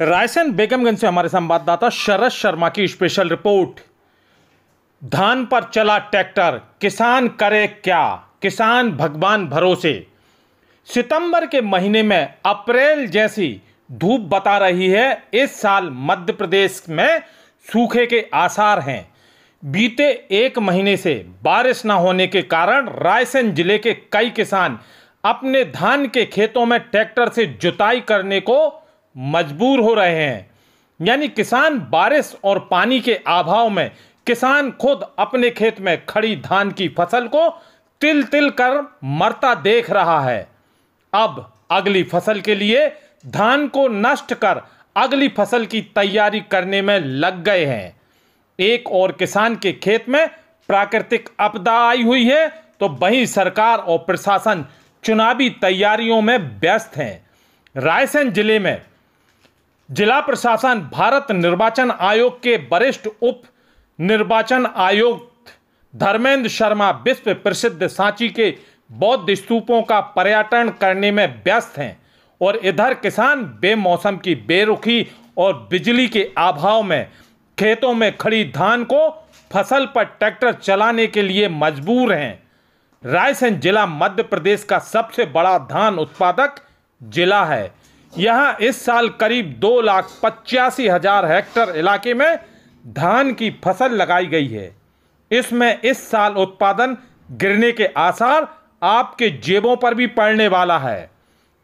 रायसेन बेगमगंज से हमारे संवाददाता शरद शर्मा की स्पेशल रिपोर्ट धान पर चला ट्रैक्टर किसान करे क्या किसान भगवान भरोसे सितंबर के महीने में अप्रैल जैसी धूप बता रही है इस साल मध्य प्रदेश में सूखे के आसार हैं बीते एक महीने से बारिश न होने के कारण रायसेन जिले के कई किसान अपने धान के खेतों में ट्रैक्टर से जुताई करने को मजबूर हो रहे हैं यानी किसान बारिश और पानी के अभाव में किसान खुद अपने खेत में खड़ी धान की फसल को तिल तिल कर मरता देख रहा है अब अगली फसल के लिए धान को नष्ट कर अगली फसल की तैयारी करने में लग गए हैं एक और किसान के खेत में प्राकृतिक आपदा आई हुई है तो वहीं सरकार और प्रशासन चुनावी तैयारियों में व्यस्त हैं रायसेन जिले में जिला प्रशासन भारत निर्वाचन आयोग के वरिष्ठ उप निर्वाचन आयोग धर्मेंद्र शर्मा विश्व प्रसिद्ध सांची के बौद्ध स्तूपों का पर्यटन करने में व्यस्त हैं और इधर किसान बेमौसम की बेरुखी और बिजली के अभाव में खेतों में खड़ी धान को फसल पर ट्रैक्टर चलाने के लिए मजबूर हैं रायसेन जिला मध्य प्रदेश का सबसे बड़ा धान उत्पादक जिला है यहां इस साल करीब दो लाख पचासी हजार हेक्टर इलाके में धान की फसल लगाई गई है इसमें इस साल उत्पादन गिरने के आसार आपके जेबों पर भी पड़ने वाला है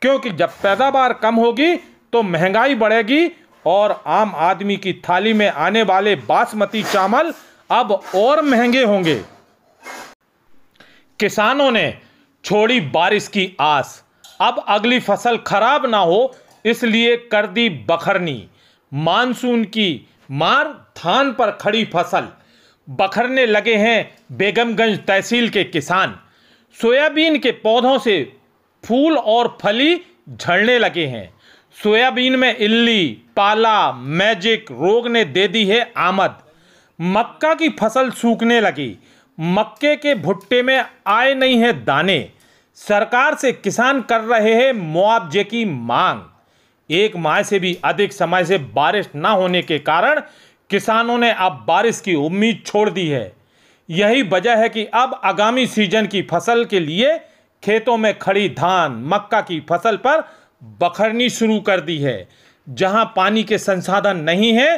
क्योंकि जब पैदावार कम होगी तो महंगाई बढ़ेगी और आम आदमी की थाली में आने वाले बासमती चावल अब और महंगे होंगे किसानों ने छोड़ी बारिश की आस अब अगली फसल खराब ना हो इसलिए कर दी बखरनी मानसून की मार धान पर खड़ी फसल बखरने लगे हैं बेगमगंज तहसील के किसान सोयाबीन के पौधों से फूल और फली झड़ने लगे हैं सोयाबीन में इल्ली पाला मैजिक रोग ने दे दी है आमद मक्का की फसल सूखने लगी मक्के के भुट्टे में आए नहीं हैं दाने सरकार से किसान कर रहे हैं मुआवजे की मांग एक माह से भी अधिक समय से बारिश न होने के कारण किसानों ने अब बारिश की उम्मीद छोड़ दी है यही वजह है कि अब आगामी सीजन की फसल के लिए खेतों में खड़ी धान मक्का की फसल पर बखरनी शुरू कर दी है जहां पानी के संसाधन नहीं है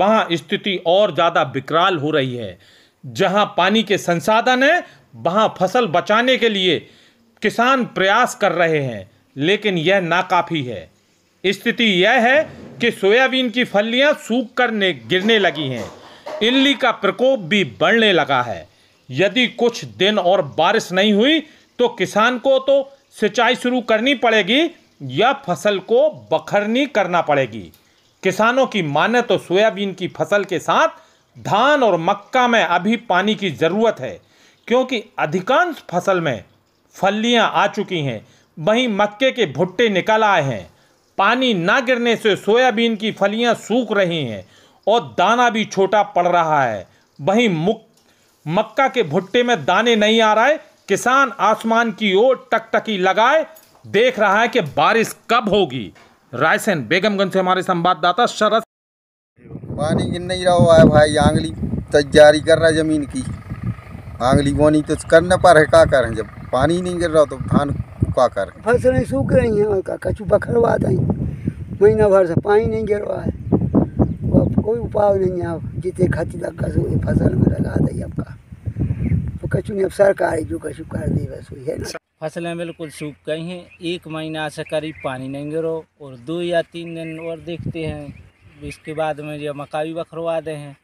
वहां स्थिति और ज़्यादा विकराल हो रही है जहां पानी के संसाधन हैं वहां फसल बचाने के लिए किसान प्रयास कर रहे हैं लेकिन यह नाकाफ़ी है स्थिति यह है कि सोयाबीन की फलियां सूख कर गिरने लगी हैं इल्ली का प्रकोप भी बढ़ने लगा है यदि कुछ दिन और बारिश नहीं हुई तो किसान को तो सिंचाई शुरू करनी पड़ेगी या फसल को बखरनी करना पड़ेगी किसानों की माने तो सोयाबीन की फसल के साथ धान और मक्का में अभी पानी की ज़रूरत है क्योंकि अधिकांश फसल में फलियां आ चुकी हैं वहीं मक्के के भुट्टे निकल आए हैं पानी ना गिरने से सोयाबीन की फलियां सूख रही हैं और दाना भी छोटा पड़ रहा है वहीं मक्का के भुट्टे में दाने नहीं आ रहे किसान आसमान की ओर टकटकी लगाए देख रहा है कि बारिश कब होगी रायसेन बेगमगंज से हमारे संवाददाता शरद पानी गिर नहीं रहा है भाई आंगली तैयारी कर रहा है जमीन की आंगली बोनी तो करना पर है क्या करें जब पानी नहीं गिर रहा तो धान का कर फसलें सूख रही हैं उनका कचू बखरवा दें महीना भर से पानी नहीं गिर रहा है अब कोई उपाय नहीं है अब जितने खत तक गए फसल में लगा दी आपका तो कचू ने अब सरकार जो कचू कर दी बस वही है फसलें बिल्कुल सूख गई हैं एक महीना से करीब पानी नहीं गिरो और दो या तीन दिन और देखते हैं इसके बाद में जो मका भी बखरवा दे हैं